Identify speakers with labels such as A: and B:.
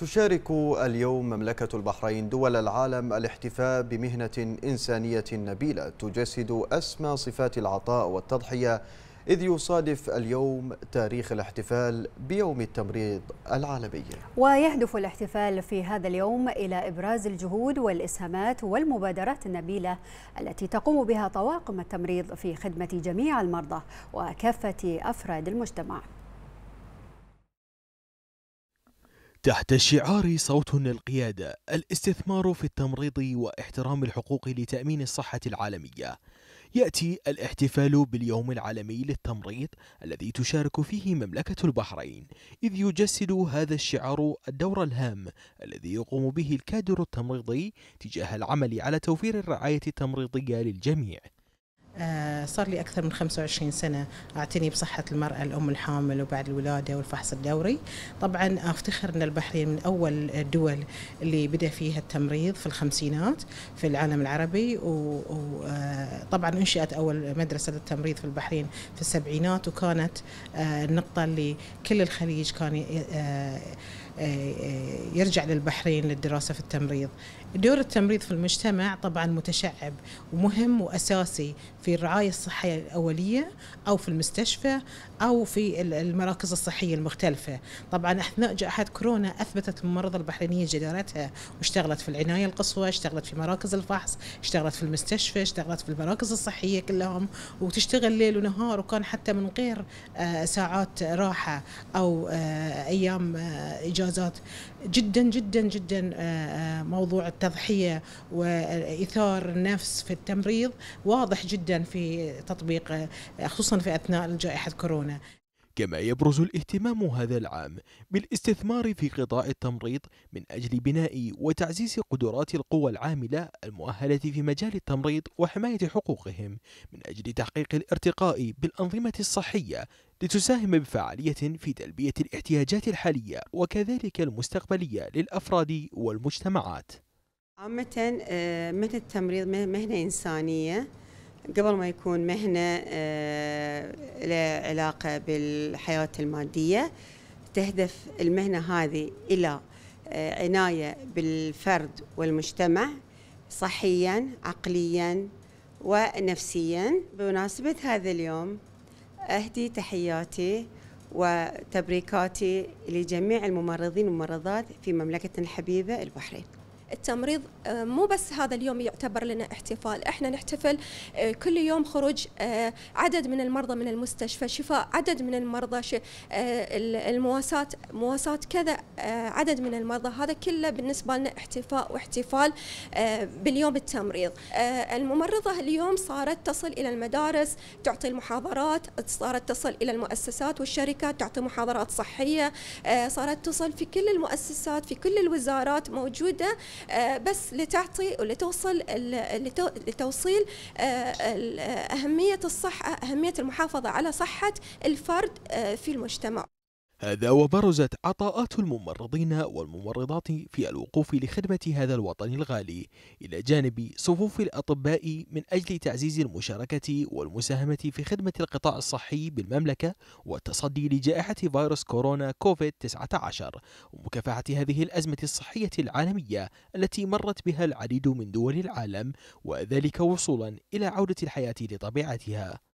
A: تشارك اليوم مملكة البحرين دول العالم الاحتفاء بمهنة إنسانية نبيلة تجسد أسمى صفات العطاء والتضحية إذ يصادف اليوم تاريخ الاحتفال بيوم التمريض العالمي
B: ويهدف
C: الاحتفال في هذا اليوم إلى إبراز الجهود والإسهامات والمبادرات النبيلة التي تقوم بها طواقم التمريض في خدمة جميع المرضى وكافة أفراد المجتمع
A: تحت شعار صوت القيادة الاستثمار في التمريض واحترام الحقوق لتأمين الصحة العالمية يأتي الاحتفال باليوم العالمي للتمريض الذي تشارك فيه مملكة البحرين إذ يجسد هذا الشعار الدور الهام الذي يقوم به الكادر التمريضي تجاه العمل على توفير الرعاية التمريضية للجميع
D: آه، صار لي أكثر من 25 سنة أعتني بصحة المرأة الأم الحامل وبعد الولادة والفحص الدوري طبعا أفتخر أن البحرين من أول الدول اللي بدأ فيها التمريض في الخمسينات في العالم العربي وطبعا آه، أنشئت أول مدرسة للتمريض في البحرين في السبعينات وكانت آه، النقطة اللي كل الخليج كان يرجع للبحرين للدراسة في التمريض دور التمريض في المجتمع طبعا متشعب ومهم وأساسي في في الرعاية الصحية الأولية أو في المستشفى أو في المراكز الصحية المختلفة طبعا أثناء جائحة كورونا أثبتت الممرضة البحرينية جدارتها واشتغلت في العناية القصوى اشتغلت في مراكز الفحص اشتغلت في المستشفى اشتغلت في المراكز الصحية كلهم وتشتغل ليل ونهار وكان حتى من غير آه، ساعات راحة أو آه، أيام آه، إجازات جدا جدا جدا موضوع التضحية وإثار النفس في التمريض واضح جدا جدا في تطبيقه خصوصا في أثناء جائحة كورونا
A: كما يبرز الاهتمام هذا العام بالاستثمار في قطاع التمريض من أجل بناء وتعزيز قدرات القوى العاملة المؤهلة في مجال التمريض وحماية حقوقهم من أجل تحقيق الارتقاء بالأنظمة الصحية لتساهم بفعالية في تلبية الاحتياجات الحالية وكذلك المستقبلية للأفراد والمجتمعات
C: عامة مهنة آه، التمريض مهنة إنسانية قبل ما يكون مهنة آه، له علاقة بالحياة المادية تهدف المهنة هذه إلى آه، عناية بالفرد والمجتمع صحيا عقليا ونفسيا بمناسبة هذا اليوم أهدي تحياتي وتبريكاتي لجميع الممرضين والممرضات في مملكة الحبيبة البحرين
B: التمريض آه، مو بس هذا اليوم يعتبر لنا احتفال احنا نحتفل آه، كل يوم خروج آه، عدد من المرضى من المستشفى شفاء عدد من المرضى المواساة مواساة كذا عدد من المرضى هذا كله بالنسبة لنا احتفاء واحتفال باليوم التمريض الممرضة اليوم صارت تصل إلى المدارس تعطي المحاضرات صارت تصل إلى المؤسسات والشركات تعطي محاضرات صحية صارت تصل في كل المؤسسات في كل الوزارات موجودة آه، بس لتعطي ولتوصل لتوصيل آه، أهمية الصحة أهمية المحافظة على صحة الفرد آه، في المجتمع
A: هذا وبرزت عطاءات الممرضين والممرضات في الوقوف لخدمة هذا الوطن الغالي إلى جانب صفوف الأطباء من أجل تعزيز المشاركة والمساهمة في خدمة القطاع الصحي بالمملكة والتصدي لجائحة فيروس كورونا كوفيد 19 ومكافحة هذه الأزمة الصحية العالمية التي مرت بها العديد من دول العالم وذلك وصولا إلى عودة الحياة لطبيعتها